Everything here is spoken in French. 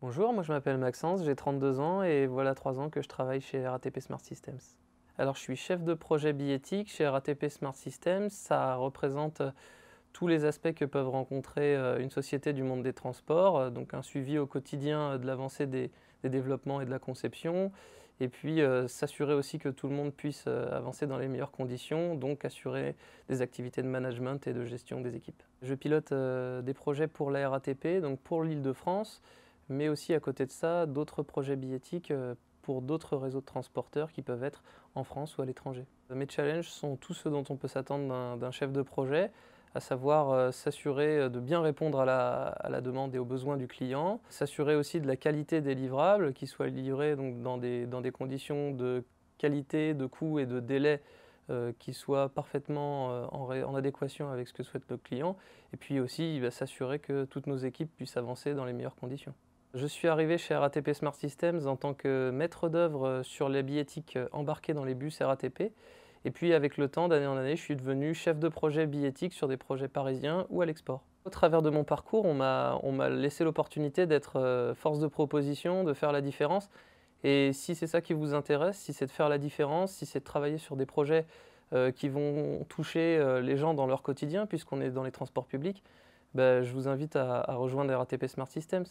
Bonjour, moi je m'appelle Maxence, j'ai 32 ans et voilà 3 ans que je travaille chez RATP Smart Systems. Alors je suis chef de projet biéthique chez RATP Smart Systems, ça représente euh, tous les aspects que peuvent rencontrer euh, une société du monde des transports, euh, donc un suivi au quotidien de l'avancée des, développements et de la conception, et puis s'assurer aussi que tout le monde puisse avancer dans les meilleures conditions, donc assurer des activités de management et de gestion des équipes. Je pilote des projets pour la RATP, donc pour l'Île-de-France, mais aussi à côté de ça, d'autres projets billettiques euh, pour d'autres réseaux de transporteurs qui peuvent être en France ou à l'étranger. Mes challenges sont tous ceux dont on peut s'attendre d'un chef de projet, à savoir euh, s'assurer euh, de bien répondre à la, demande et aux besoins du client, s'assurer aussi de la qualité des livrables, qui soient livrés donc, dans, des, conditions de qualité, de coût et de délai qui soient parfaitement en, adéquation avec ce que souhaite le client, et puis aussi bah, s'assurer que toutes nos équipes puissent avancer dans les meilleures conditions. Je suis arrivé chez RATP Smart Systems en tant que maître d'œuvre euh, sur billets éthiques euh, embarqués dans les bus RATP. Et puis avec le temps, d'année en année, je suis devenu chef de projet billettique sur des projets parisiens ou à l'export. Au travers de mon parcours, on m'a laissé l'opportunité d'être euh, force de proposition, de faire la différence. Et si c'est ça qui vous intéresse, si c'est de faire la différence, si c'est de travailler sur des projets qui vont toucher les gens dans leur quotidien, puisqu'on est dans les transports publics, bah, je vous invite à rejoindre RATP Smart Systems.